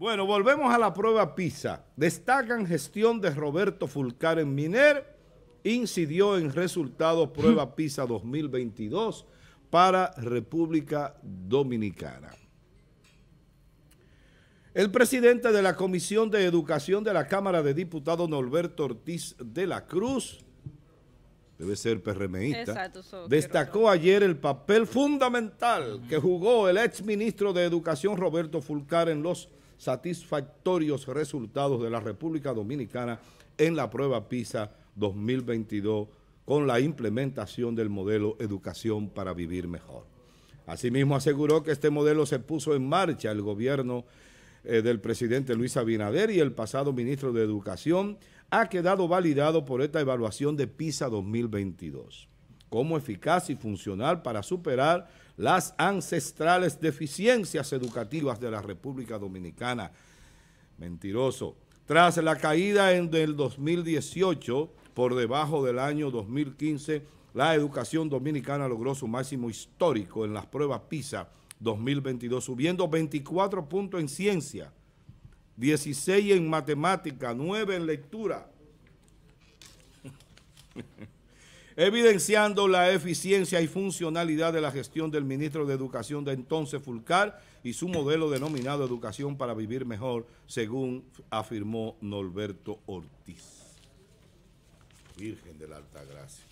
Bueno, volvemos a la prueba PISA. Destacan gestión de Roberto Fulcar en Miner. Incidió en resultados prueba PISA 2022 para República Dominicana. El presidente de la Comisión de Educación de la Cámara de Diputados, Norberto Ortiz de la Cruz, debe ser PRMI, destacó ayer el papel fundamental que jugó el exministro de Educación Roberto Fulcar en los satisfactorios resultados de la República Dominicana en la prueba PISA 2022 con la implementación del modelo Educación para Vivir Mejor. Asimismo aseguró que este modelo se puso en marcha el gobierno eh, del presidente Luis Abinader y el pasado ministro de Educación ha quedado validado por esta evaluación de PISA 2022 como eficaz y funcional para superar las ancestrales deficiencias educativas de la República Dominicana. Mentiroso. Tras la caída en el 2018, por debajo del año 2015, la educación dominicana logró su máximo histórico en las pruebas PISA 2022, subiendo 24 puntos en ciencia, 16 en matemática, 9 en lectura evidenciando la eficiencia y funcionalidad de la gestión del ministro de Educación de entonces, Fulcar, y su modelo denominado Educación para Vivir Mejor, según afirmó Norberto Ortiz. Virgen de la Alta Gracia.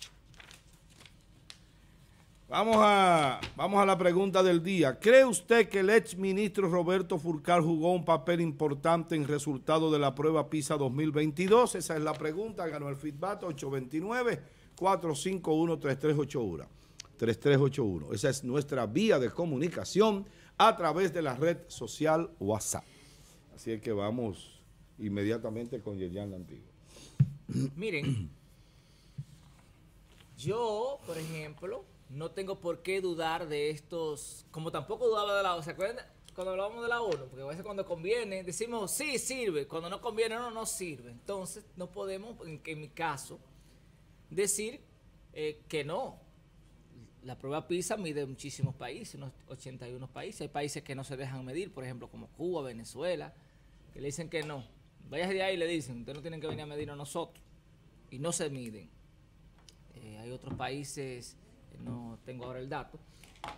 Vamos a, vamos a la pregunta del día. ¿Cree usted que el exministro Roberto Fulcar jugó un papel importante en resultado de la prueba PISA 2022? Esa es la pregunta. Ganó el feedback 829. 451-3381. 3381. Esa es nuestra vía de comunicación a través de la red social WhatsApp. Así es que vamos inmediatamente con Yerian Lantigo. Miren, yo, por ejemplo, no tengo por qué dudar de estos, como tampoco dudaba de la ONU, ¿se acuerdan? Cuando hablábamos de la ONU, porque a veces cuando conviene decimos, sí, sirve, cuando no conviene, no, no sirve. Entonces, no podemos, en, en mi caso, decir eh, que no. La prueba PISA mide muchísimos países, unos 81 países. Hay países que no se dejan medir, por ejemplo, como Cuba, Venezuela, que le dicen que no. Vayas de ahí y le dicen, ustedes no tienen que venir a medir a nosotros. Y no se miden. Eh, hay otros países, eh, no tengo ahora el dato,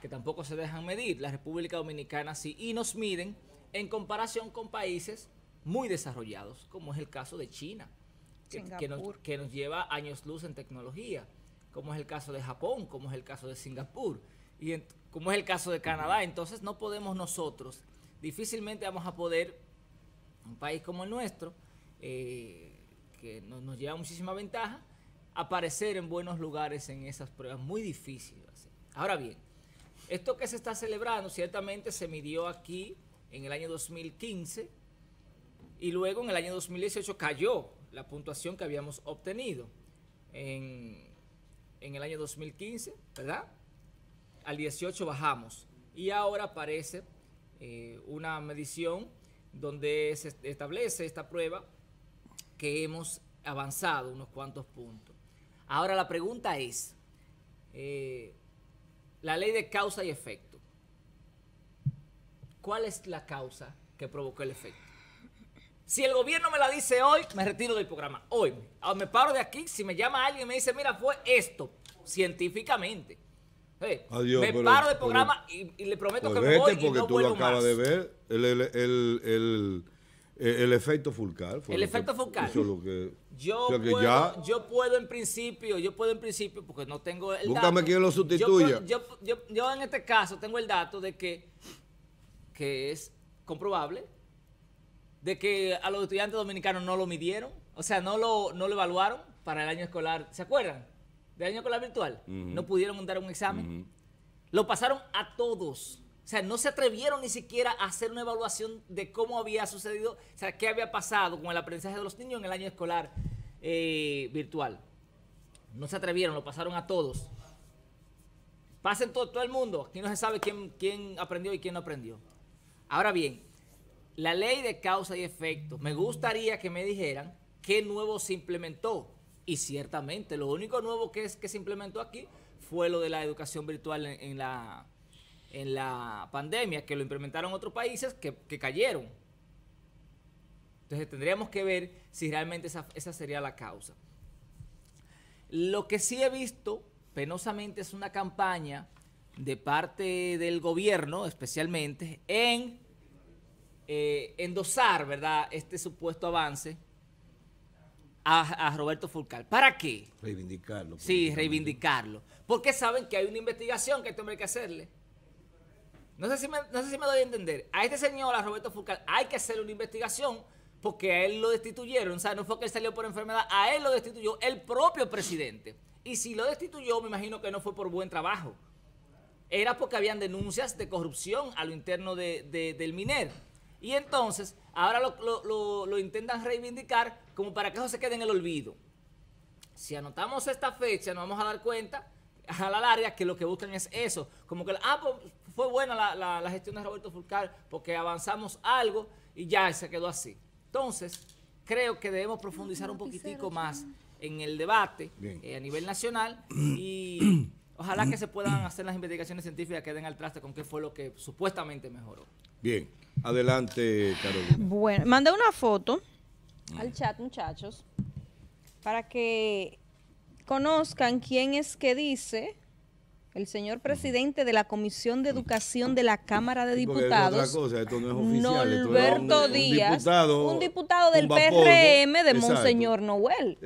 que tampoco se dejan medir. La República Dominicana sí, y nos miden en comparación con países muy desarrollados, como es el caso de China que, nos, lleva años luz en tecnología, como es el caso de Japón, como es el caso de Singapur y como es el caso de Canadá. Entonces no podemos nosotros, difícilmente vamos a poder, un país como el nuestro, eh, que nos lleva muchísima ventaja, aparecer en buenos lugares en esas pruebas muy difíciles. Ahora bien, esto que se está celebrando ciertamente se midió aquí en el año 2015 y luego en el año 2018 cayó la puntuación que habíamos obtenido en, el año 2015, ¿verdad? Al 18 bajamos y ahora aparece eh, una medición donde se establece esta prueba que hemos avanzado unos cuantos puntos. Ahora la pregunta es, eh, la ley de causa y efecto. ¿Cuál es la causa que provocó el efecto? Si el gobierno me la dice hoy, me retiro del programa. Hoy. Ah, me paro de aquí. Si me llama alguien y me dice, mira, fue esto. Científicamente. me paro del programa y, le prometo que me voy y no tú lo acabas de ver. el, efecto Fulcar. el efecto Fulcar. yo, puedo, yo puedo en principio, yo puedo en principio, porque no tengo el Búscame quién lo sustituya. Yo, en este caso tengo el dato de que, que es comprobable de que a los estudiantes dominicanos no lo midieron, o sea, no lo, no evaluaron para el año escolar, ¿se acuerdan? Del año escolar virtual. No pudieron dar un examen. Lo pasaron a todos. O sea, no se atrevieron ni siquiera a hacer una evaluación de cómo había sucedido, o sea, qué había pasado con el aprendizaje de los niños en el año escolar eh, virtual. No se atrevieron, lo pasaron a todos. Pasen todo, todo el mundo. Aquí no se sabe quién, quién aprendió y quién no aprendió. Ahora bien, la ley de causa y efecto. Me gustaría que me dijeran qué nuevo se implementó. Y ciertamente, lo único nuevo que, es, que se implementó aquí fue lo de la educación virtual en, la, en la pandemia, que lo implementaron otros países que, cayeron. Entonces tendríamos que ver si realmente esa, esa sería la causa. Lo que sí he visto, penosamente, es una campaña de parte del gobierno, especialmente, en eh, endosar, ¿verdad?, este supuesto avance a, Roberto Fulcal. ¿Para qué? Reivindicarlo. Sí, reivindicarlo. Porque saben que hay una investigación que este hombre hay que hacerle. No sé, si me, no doy a entender. A este señor, a Roberto Fulcal, hay que hacer una investigación porque a él lo destituyeron. O sea, no fue que él salió por enfermedad, a él lo destituyó el propio presidente. Y si lo destituyó, me imagino que no fue por buen trabajo. Era porque habían denuncias de corrupción a lo interno del MINER. Y entonces, ahora lo, intentan reivindicar como para que eso se quede en el olvido. Si anotamos esta fecha, nos vamos a dar cuenta a la larga que lo que buscan es eso. Como que, ah, pues, fue buena la, gestión de Roberto Fulcar porque avanzamos algo y ya se quedó así. Entonces, creo que debemos profundizar un poquitico más en el debate eh, a nivel nacional y... Ojalá que mm. se puedan hacer las investigaciones científicas que den al traste con qué fue lo que supuestamente mejoró. Bien, adelante, Carolina. Bueno, mandé una foto mm. al chat, muchachos, para que conozcan quién es que dice el señor presidente de la Comisión de Educación de la Cámara de Diputados, Norberto Díaz, un diputado, del PRM de Monseñor Noel.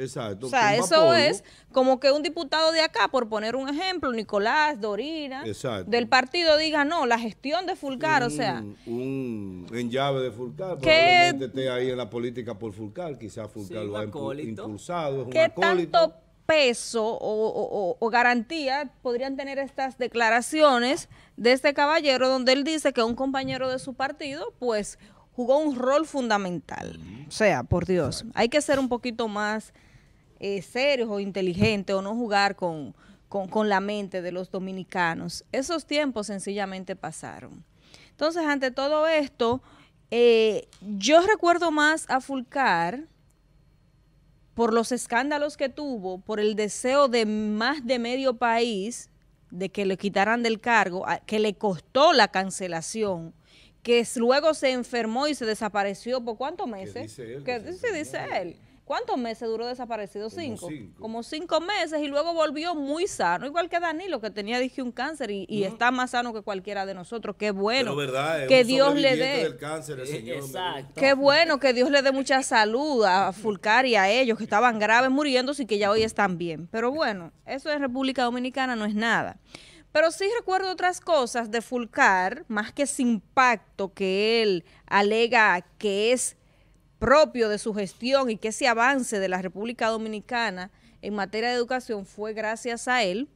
O sea, eso es como que un diputado de acá, por poner un ejemplo, Nicolás, Dorina, del partido diga, no, la gestión de Fulcar, o sea... Un en llave de Fulcar, probablemente esté ahí en la política por Fulcar, quizás Fulcar lo ha impulsado, es un ¿Qué acólito peso o, garantía podrían tener estas declaraciones de este caballero donde él dice que un compañero de su partido pues jugó un rol fundamental. O sea, por Dios, hay que ser un poquito más eh, serio o inteligente o no jugar con, la mente de los dominicanos. Esos tiempos sencillamente pasaron. Entonces, ante todo esto, eh, yo recuerdo más a Fulcar por los escándalos que tuvo, por el deseo de más de medio país de que le quitaran del cargo, que le costó la cancelación, que luego se enfermó y se desapareció por cuántos meses. ¿Qué se dice él? ¿Cuántos meses duró desaparecido? cinco. Como cinco meses y luego volvió muy sano, igual que Danilo, que tenía, dije, un cáncer y, está más sano que cualquiera de nosotros. Qué bueno. que Dios le dé. cáncer, el eh, señor Exacto. Qué bueno que Dios le dé mucha salud a Fulcar y a ellos que estaban graves muriéndose y que ya hoy están bien. Pero bueno, eso en República Dominicana no es nada. Pero sí recuerdo otras cosas de Fulcar, más que ese impacto que él alega que es propio de su gestión y que ese avance de la República Dominicana en materia de educación fue gracias a él.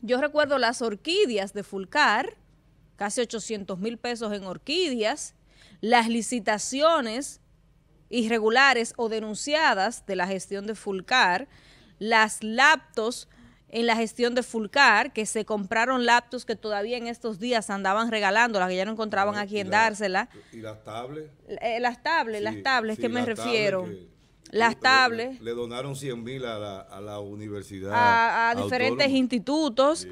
Yo recuerdo las orquídeas de Fulcar, casi 800 mil pesos en orquídeas, las licitaciones irregulares o denunciadas de la gestión de Fulcar, las laptops en la gestión de Fulcar, que se compraron laptops que todavía en estos días andaban regalando, las que ya no encontraban a quién dársela. ¿Y las tablets? Eh, las tablets, las tablets, que me refiero? las tablets. Le, donaron 100 mil a la, universidad. A, diferentes institutos.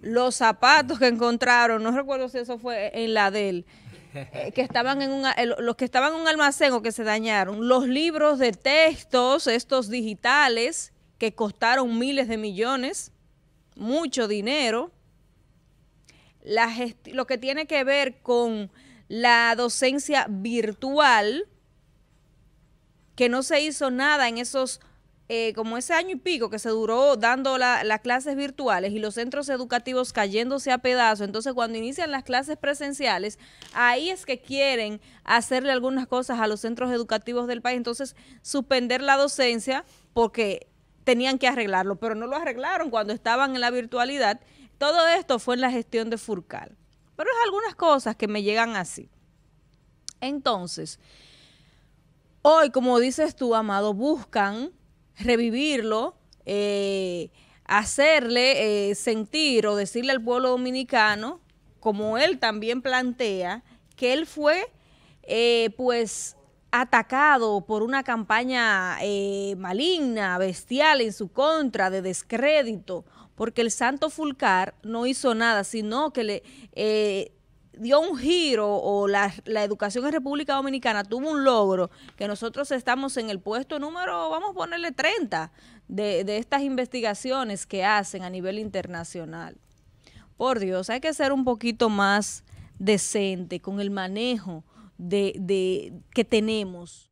Los zapatos que encontraron, no recuerdo si eso fue en la del eh, que estaban en un, los que estaban en un almacén o que se dañaron, los libros de textos, estos digitales, que costaron miles de millones, mucho dinero, lo que tiene que ver con la docencia virtual, que no se hizo nada en esos, eh, como ese año y pico que se duró dando las clases virtuales y los centros educativos cayéndose a pedazos. Entonces, cuando inician las clases presenciales, ahí es que quieren hacerle algunas cosas a los centros educativos del país. Entonces, suspender la docencia porque tenían que arreglarlo, pero no lo arreglaron cuando estaban en la virtualidad. Todo esto fue en la gestión de Furcal. Pero es algunas cosas que me llegan así. Entonces, hoy, como dices tú, Amado, buscan revivirlo, eh, hacerle eh, sentir o decirle al pueblo dominicano, como él también plantea, que él fue, eh, pues, atacado por una campaña eh, maligna, bestial en su contra, de descrédito, porque el santo Fulcar no hizo nada, sino que le eh, dio un giro o la, educación en República Dominicana tuvo un logro, que nosotros estamos en el puesto número, vamos a ponerle 30, de, de estas investigaciones que hacen a nivel internacional. Por Dios, hay que ser un poquito más decente con el manejo de, que tenemos.